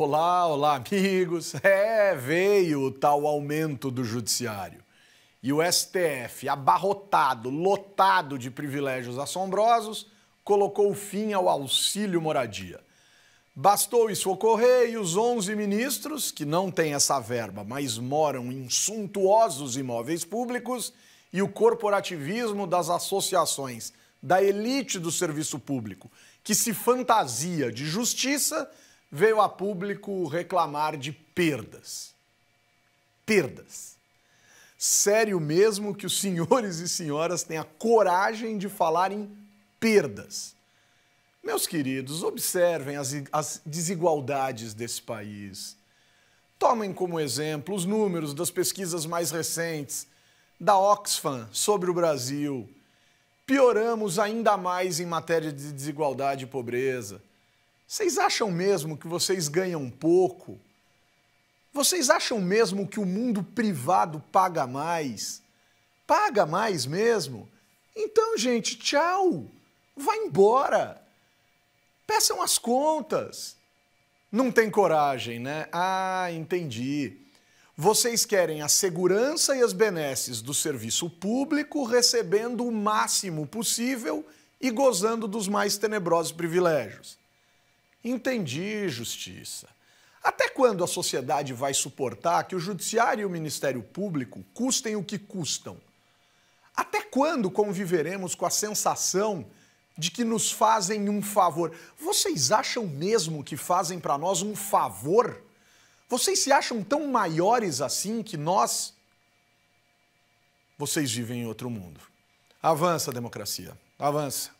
Olá, olá, amigos. É, veio o tal aumento do judiciário. E o STF, abarrotado, lotado de privilégios assombrosos, colocou fim ao auxílio moradia. Bastou isso ocorrer e os 11 ministros, que não têm essa verba, mas moram em suntuosos imóveis públicos, e o corporativismo das associações da elite do serviço público, que se fantasia de justiça, veio a público reclamar de perdas. Perdas. Sério mesmo que os senhores e senhoras tenham a coragem de falar em perdas. Meus queridos, observem as, as desigualdades desse país. Tomem como exemplo os números das pesquisas mais recentes da Oxfam sobre o Brasil. Pioramos ainda mais em matéria de desigualdade e pobreza. Vocês acham mesmo que vocês ganham pouco? Vocês acham mesmo que o mundo privado paga mais? Paga mais mesmo? Então, gente, tchau! Vá embora! Peçam as contas! Não tem coragem, né? Ah, entendi. Vocês querem a segurança e as benesses do serviço público, recebendo o máximo possível e gozando dos mais tenebrosos privilégios. Entendi, Justiça. Até quando a sociedade vai suportar que o Judiciário e o Ministério Público custem o que custam? Até quando conviveremos com a sensação de que nos fazem um favor? Vocês acham mesmo que fazem para nós um favor? Vocês se acham tão maiores assim que nós? Vocês vivem em outro mundo. Avança, democracia. Avança.